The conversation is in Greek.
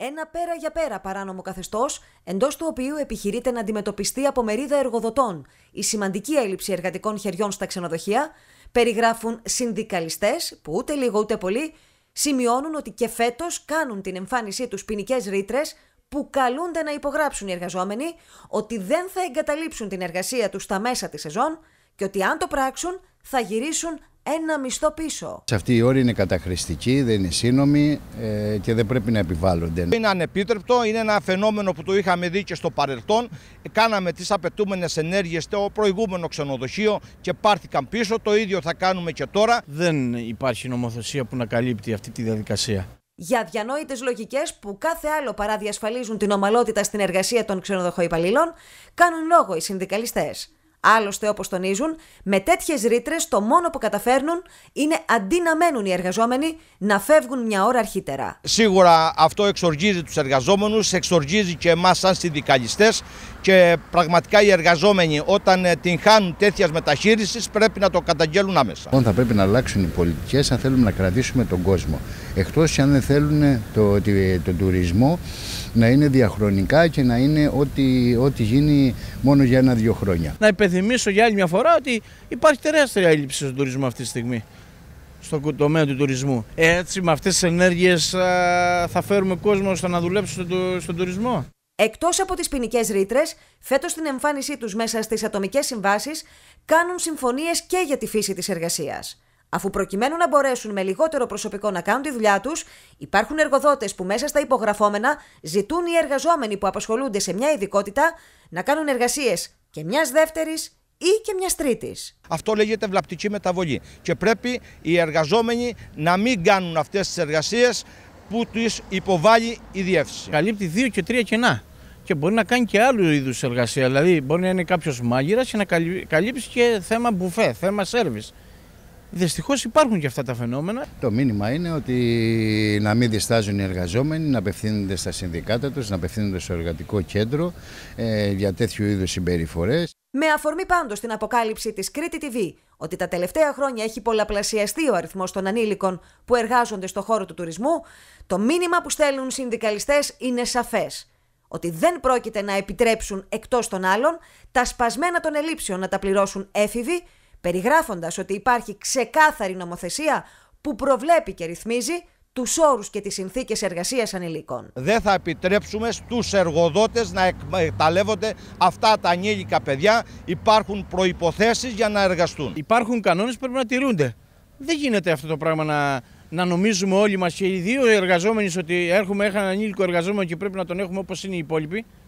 Ένα πέρα για πέρα παράνομο καθεστώς, εντός του οποίου επιχειρείται να αντιμετωπιστεί από μερίδα εργοδοτών η σημαντική έλλειψη εργατικών χεριών στα ξενοδοχεία, περιγράφουν συνδικαλιστές που ούτε λίγο ούτε πολύ σημειώνουν ότι και φέτος κάνουν την εμφάνισή τους ποινικές ρήτρες που καλούνται να υπογράψουν οι εργαζόμενοι ότι δεν θα εγκαταλείψουν την εργασία τους στα μέσα της σεζόν και ότι αν το πράξουν θα γυρίσουν ένα μισθό πίσω. Σε αυτή η όρη είναι καταχρηστική, δεν είναι σύνομη ε, και δεν πρέπει να επιβάλλονται. Είναι ανεπίτρεπτο, είναι ένα φαινόμενο που το είχαμε δει και στο παρελθόν. Κάναμε τις απαιτούμενες ενέργειες στο προηγούμενο ξενοδοχείο και πάρθηκαν πίσω. Το ίδιο θα κάνουμε και τώρα. Δεν υπάρχει νομοθεσία που να καλύπτει αυτή τη διαδικασία. Για διανόητες λογικές που κάθε άλλο παρά διασφαλίζουν την ομαλότητα στην εργασία των ξενοδοχοϊπαλλήλων, κάνουν λόγο οι συνδικαλιστές. Άλλωστε, όπως τονίζουν, με τέτοιες ρήτρες το μόνο που καταφέρνουν είναι αντί να μένουν οι εργαζόμενοι να φεύγουν μια ώρα αρχίτερα. Σίγουρα αυτό εξοργίζει τους εργαζόμενους, εξοργίζει και εμάς σαν συνδικαλιστές και πραγματικά οι εργαζόμενοι όταν ε, την χάνουν τέτοιας μεταχείρισης πρέπει να το καταγγέλουν άμεσα. Λοιπόν, θα πρέπει να αλλάξουν οι πολιτικές αν θέλουμε να κρατήσουμε τον κόσμο. Εκτός αν δεν θέλουν ε, ε, τον το, το τουρισμό να είναι διαχρονικά και να είναι ό,τι, ό,τι γίνει μόνο για ένα-δύο χρόνια. Να υπενθυμίσω για άλλη μια φορά ότι υπάρχει τεράστια έλλειψη στον τουρισμό αυτή τη στιγμή. Στο τομέα του τουρισμού. Έτσι, με αυτές τις ενέργειες θα φέρουμε κόσμο στο να δουλέψει στο, στον τουρισμό. Εκτός από τις ποινικές ρήτρες, φέτος την εμφάνισή τους μέσα στις ατομικές συμβάσεις κάνουν συμφωνίες και για τη φύση της εργασίας. Αφού προκειμένου να μπορέσουν με λιγότερο προσωπικό να κάνουν τη δουλειά τους, υπάρχουν εργοδότες που μέσα στα υπογραφόμενα ζητούν οι εργαζόμενοι που απασχολούνται σε μια ειδικότητα να κάνουν εργασίες και μιας δεύτερης ή και μιας τρίτης. Αυτό λέγεται βλαπτική μεταβολή και πρέπει οι εργαζόμενοι να μην κάνουν αυτές τις εργασίες που τους υποβάλλει η διεύθυνση. Καλύπτει δύο και τρία κενά και μπορεί να κάνει και άλλου είδους εργασία. Δηλαδή, μπορεί να είναι κάποιος μάγειρας και να καλύψει και θέμα μπουφέ, θέμα σερβις. Δυστυχώς υπάρχουν και αυτά τα φαινόμενα. Το μήνυμα είναι ότι να μην διστάζουν οι εργαζόμενοι, να απευθύνονται στα συνδικάτα τους, να απευθύνονται στο εργατικό κέντρο ε, για τέτοιου είδους συμπεριφορές. Με αφορμή πάντως την αποκάλυψη της Κρήτη TV ότι τα τελευταία χρόνια έχει πολλαπλασιαστεί ο αριθμός των ανήλικων που εργάζονται στον χώρο του τουρισμού, το μήνυμα που στέλνουν συνδικαλιστές είναι σαφές. Ότι δεν πρόκειται να επιτρέψουν εκτός των άλλων τα σπασμένα των ελλείψεων να τα πληρώσουν έφηβοι περιγράφοντας ότι υπάρχει ξεκάθαρη νομοθεσία που προβλέπει και ρυθμίζει τους όρους και τις συνθήκες εργασίας ανηλίκων. Δεν θα επιτρέψουμε στους εργοδότες να εκμεταλλεύονται αυτά τα ανήλικα παιδιά. Υπάρχουν προϋποθέσεις για να εργαστούν. Υπάρχουν κανόνες που πρέπει να τηρούνται. Δεν γίνεται αυτό το πράγμα να, να νομίζουμε όλοι μας και οι δύο εργαζόμενοι ότι έρχομαι, έναν ανήλικο εργαζόμενο και πρέπει να τον έχουμε όπως είναι οι υπόλοιποι.